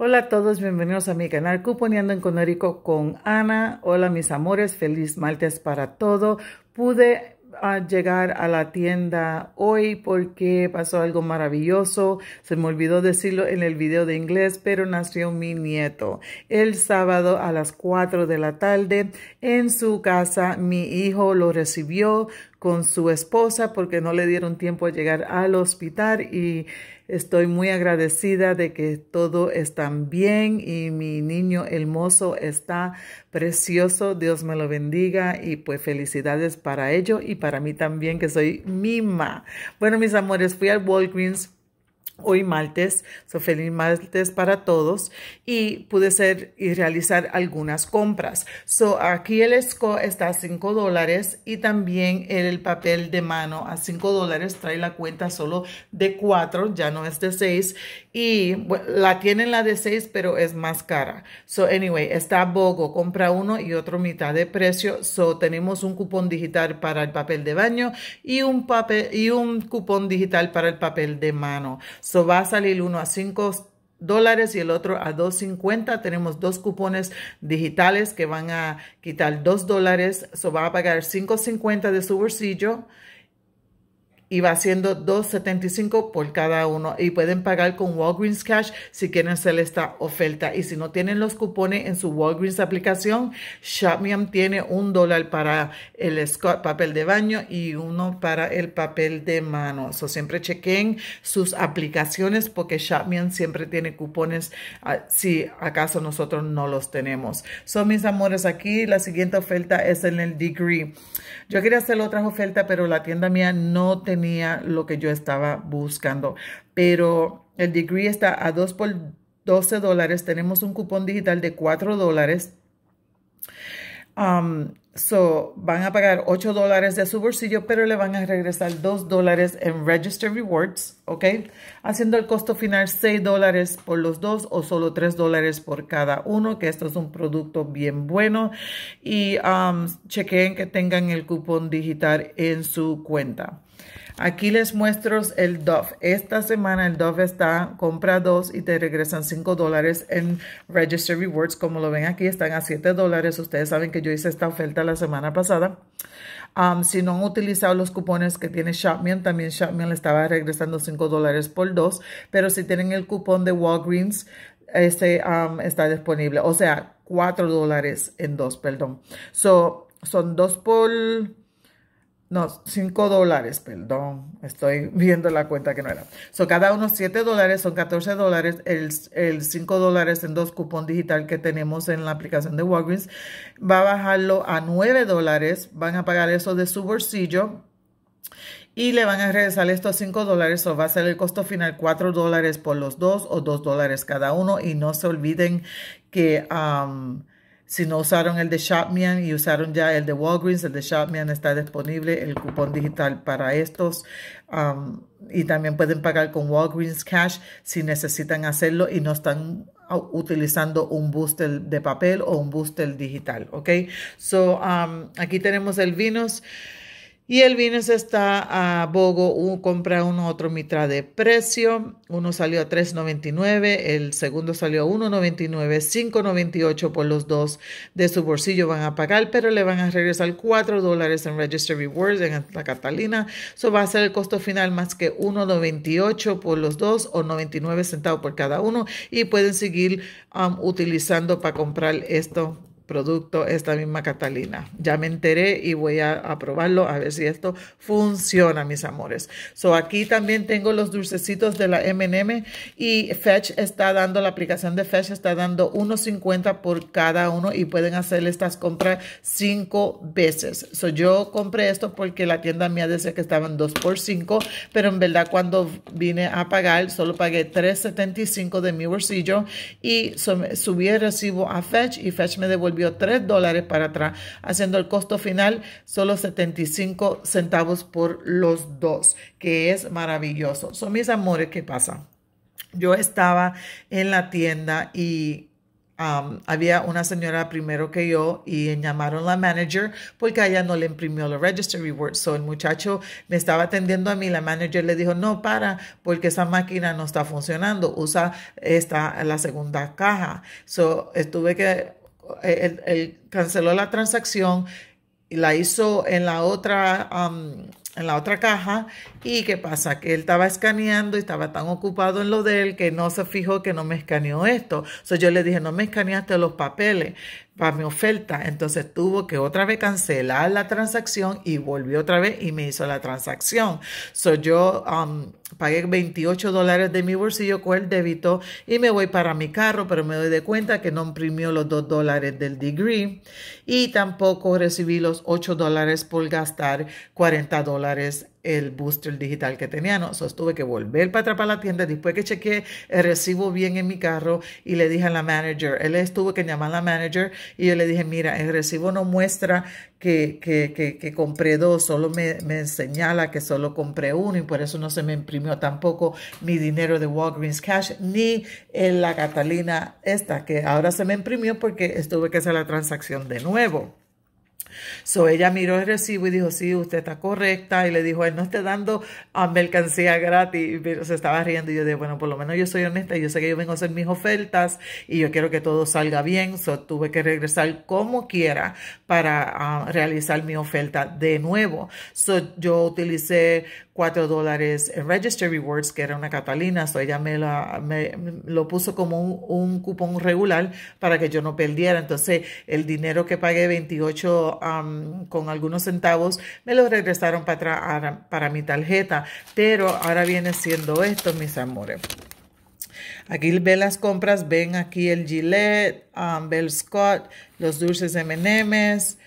Hola a todos, bienvenidos a mi canal Cuponeando en Conérico con Ana. Hola mis amores, feliz martes para todo. Pude ah, llegar a la tienda hoy porque pasó algo maravilloso. Se me olvidó decirlo en el video de inglés, pero nació mi nieto. El sábado a las 4 de la tarde en su casa, mi hijo lo recibió, con su esposa porque no le dieron tiempo a llegar al hospital y estoy muy agradecida de que todo está bien y mi niño hermoso está precioso, Dios me lo bendiga y pues felicidades para ello y para mí también que soy mima. Bueno mis amores, fui al Walgreens hoy martes. So, feliz martes para todos. Y pude ser y realizar algunas compras. So, aquí el SCO está a 5 dólares y también el papel de mano a 5 dólares. Trae la cuenta solo de 4, ya no es de 6. Y la tienen la de 6, pero es más cara. So, anyway, está Bogo. Compra uno y otro mitad de precio. So, tenemos un cupón digital para el papel de baño y un, papel, y un cupón digital para el papel de mano. So va a salir uno a 5 dólares y el otro a 2.50. Tenemos dos cupones digitales que van a quitar 2 dólares. So va a pagar 5.50 de su bolsillo y va siendo $2.75 por cada uno y pueden pagar con Walgreens Cash si quieren hacer esta oferta y si no tienen los cupones en su Walgreens aplicación, Shopmium tiene un dólar para el Scott papel de baño y uno para el papel de mano. So, siempre chequen sus aplicaciones porque Shopmium siempre tiene cupones ah, si acaso nosotros no los tenemos. Son mis amores aquí. La siguiente oferta es en el Degree. Yo quería hacer otra oferta, pero la tienda mía no tenía lo que yo estaba buscando. Pero el degree está a 2 por 12 dólares. Tenemos un cupón digital de 4 dólares. Um, so, van a pagar 8 dólares de su bolsillo, pero le van a regresar 2 dólares en Register Rewards, ¿ok? Haciendo el costo final 6 dólares por los dos o solo 3 dólares por cada uno, que esto es un producto bien bueno. Y um, chequeen que tengan el cupón digital en su cuenta. Aquí les muestro el Dove. Esta semana el Dove está, compra dos y te regresan 5 dólares en Register Rewards. Como lo ven aquí, están a 7 dólares. Ustedes saben que yo hice esta oferta la semana pasada. Um, si no han utilizado los cupones que tiene Shopmian, también Shopmian le estaba regresando 5 dólares por dos. Pero si tienen el cupón de Walgreens, este um, está disponible. O sea, 4 dólares en dos, perdón. So, son dos por no, 5 dólares, perdón. Estoy viendo la cuenta que no era. So, cada uno 7 dólares, son 14 dólares. El, el 5 dólares en dos cupón digital que tenemos en la aplicación de Walgreens va a bajarlo a 9 dólares. Van a pagar eso de su bolsillo y le van a regresar estos 5 dólares o va a ser el costo final 4 dólares por los dos o 2 dólares cada uno. Y no se olviden que... Um, si no usaron el de Shopmian y usaron ya el de Walgreens, el de Shopmian está disponible, el cupón digital para estos. Um, y también pueden pagar con Walgreens Cash si necesitan hacerlo y no están utilizando un booster de papel o un booster digital, ¿ok? So, um, aquí tenemos el vinos. Y el vino está a Bogo, compra uno otro mitra de precio. Uno salió a 3.99, el segundo salió a 1.99, 5.98 por los dos de su bolsillo van a pagar, pero le van a regresar 4 dólares en Register Rewards en la Catalina. Eso va a ser el costo final más que 1.98 por los dos o 99 centavos por cada uno. Y pueden seguir um, utilizando para comprar esto producto esta misma Catalina. Ya me enteré y voy a, probarlo a ver si esto funciona, mis amores. So, aquí también tengo los dulcecitos de la M&M y Fetch está dando, la aplicación de Fetch está dando 1.50 por cada uno y pueden hacer estas compras cinco veces. So, yo compré esto porque la tienda mía decía que estaban 2 por 5, pero en verdad cuando vine a pagar solo pagué 3.75 de mi bolsillo y subí el recibo a Fetch y Fetch me devolvió tres 3 dólares para atrás, haciendo el costo final solo 75 centavos por los dos, que es maravilloso. Son mis amores, ¿qué pasa? Yo estaba en la tienda y um, había una señora primero que yo y llamaron la manager porque ella no le imprimió los register rewards. So el muchacho me estaba atendiendo a mí. La manager le dijo, no, para, porque esa máquina no está funcionando. Usa esta, la segunda caja. So estuve que eh, él, canceló la transacción, y la hizo en la otra, en la otra caja y qué pasa, que él estaba escaneando y estaba tan ocupado en lo de él que no se fijó que no me escaneó esto. Entonces yo le dije, no me escaneaste los papeles para mi oferta. Entonces tuvo que otra vez cancelar la transacción y volvió otra vez y me hizo la transacción. So yo um, pagué 28 dólares de mi bolsillo con el débito y me voy para mi carro, pero me doy de cuenta que no imprimió los 2 dólares del degree y tampoco recibí los 8 dólares por gastar 40 dólares el booster digital que tenía. No, so, tuve que volver para atrás para la tienda. Después que chequeé el recibo bien en mi carro y le dije a la manager, él estuvo que llamar a la manager y yo le dije, mira, el recibo no muestra que, que, que, que compré dos, solo me, me, señala que solo compré uno y por eso no se me imprimió tampoco mi dinero de Walgreens Cash ni la Catalina esta, que ahora se me imprimió porque estuve que hacer la transacción de nuevo. So ella miró el recibo y dijo, sí, usted está correcta. Y le dijo, él no está dando a ah, mercancía gratis. Pero se estaba riendo y yo dije, bueno, por lo menos yo soy honesta. Yo sé que yo vengo a hacer mis ofertas y yo quiero que todo salga bien. So tuve que regresar como quiera para ah, realizar mi oferta de nuevo. So yo utilicé cuatro dólares en Register Rewards, que era una Catalina. So ella me, la, lo puso como un, cupón regular para que yo no perdiera. Entonces el dinero que pagué, 28 con algunos centavos me los regresaron para, para mi tarjeta. Pero ahora viene siendo esto, mis amores. Aquí ve las compras, ven aquí el Gillette, um, Scott, los dulces M&M's,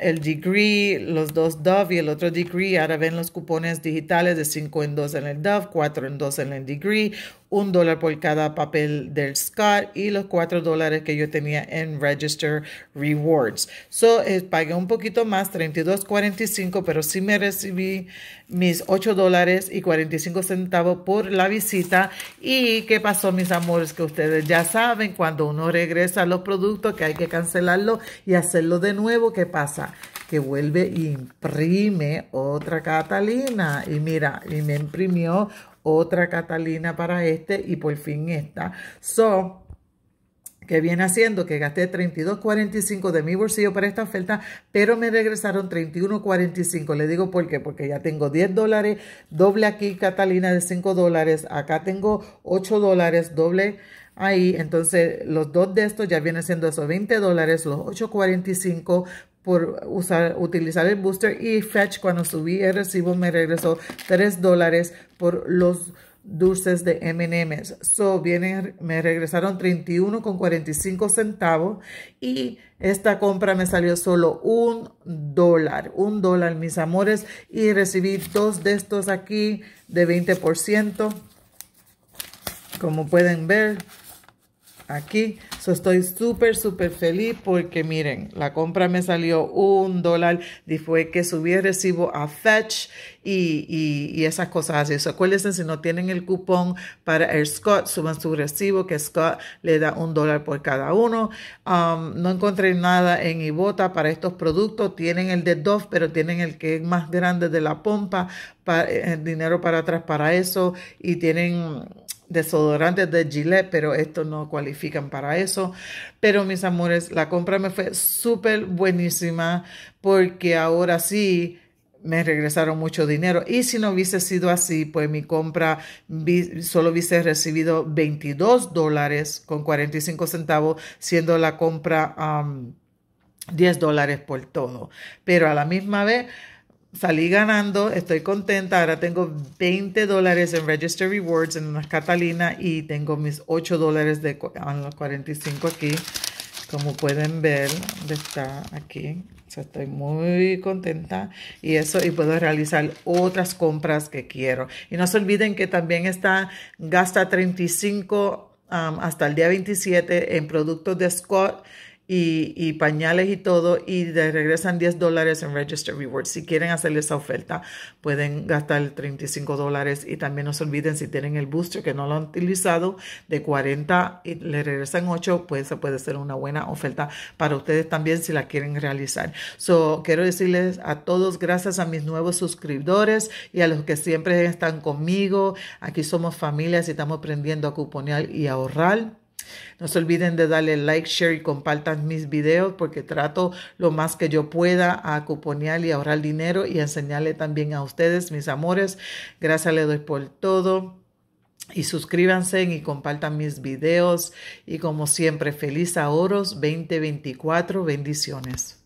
el Degree, los dos Dove y el otro Degree. Ahora ven los cupones digitales de 5 en 2 en el Dove, 4 en 2 en el Degree, un dólar por cada papel del Scott y los cuatro dólares que yo tenía en Register Rewards. So, eh, pagué un poquito más, 32.45, pero sí me recibí mis 8 dólares y 45 centavos por la visita. ¿Y qué pasó, mis amores? Que ustedes ya saben, cuando uno regresa a los productos, que hay que cancelarlo y hacerlo de nuevo, ¿qué pasa? que vuelve y e imprime otra Catalina. Y mira, y me imprimió otra Catalina para este y por fin esta. So, que viene haciendo que gasté 32.45 de mi bolsillo para esta oferta, pero me regresaron 31.45. Le digo por qué, porque ya tengo 10 dólares, doble aquí Catalina de 5 dólares, acá tengo 8 dólares, doble ahí. Entonces, los dos de estos ya vienen siendo esos 20 dólares, los 8.45 por usar, utilizar el booster y Fetch cuando subí el recibo me regresó 3 dólares por los dulces de M&M's. So, vienen, me regresaron 31,45 centavos y esta compra me salió solo un dólar, un dólar, mis amores. Y recibí dos de estos aquí de 20%, como pueden ver aquí. estoy súper, súper feliz porque miren, la compra me salió un dólar y fue que subí el recibo a Fetch y, esas cosas así. acuérdense, si no tienen el cupón para el Scott, suban su recibo que Scott le da un dólar por cada uno. Um, no encontré nada en Ibota para estos productos. Tienen el de Dove, pero tienen el que es más grande de la pompa, para, eh, el dinero para atrás para eso y tienen desodorantes de Gillette, pero estos no cualifican para eso. Pero mis amores, la compra me fue súper buenísima porque ahora sí me regresaron mucho dinero. Y si no hubiese sido así, pues mi compra solo hubiese recibido 22 dólares con 45 centavos, siendo la compra 10 dólares por todo. Pero a la misma vez salí ganando, estoy contenta, ahora tengo 20 dólares en Register Rewards en Catalina y tengo mis 8 dólares de los 45 aquí, como pueden ver, está aquí. estoy muy contenta y eso, y puedo realizar otras compras que quiero. Y no se olviden que también está Gasta 35 hasta el día 27 en productos de Scott y, pañales y todo, y le regresan 10 dólares en Register Rewards. Si quieren hacerle esa oferta, pueden gastar 35 dólares y también no se olviden si tienen el booster que no lo han utilizado, de 40 y le regresan 8, pues eso puede ser una buena oferta para ustedes también si la quieren realizar. So, quiero decirles a todos, gracias a mis nuevos suscriptores y a los que siempre están conmigo. Aquí somos familias y estamos aprendiendo a cuponear y ahorrar. No se olviden de darle like, share y compartan mis videos porque trato lo más que yo pueda a cuponear y ahorrar dinero y enseñarle también a ustedes, mis amores. Gracias le doy por todo. Y suscríbanse y compartan mis videos. Y como siempre, feliz ahorros 2024. Bendiciones.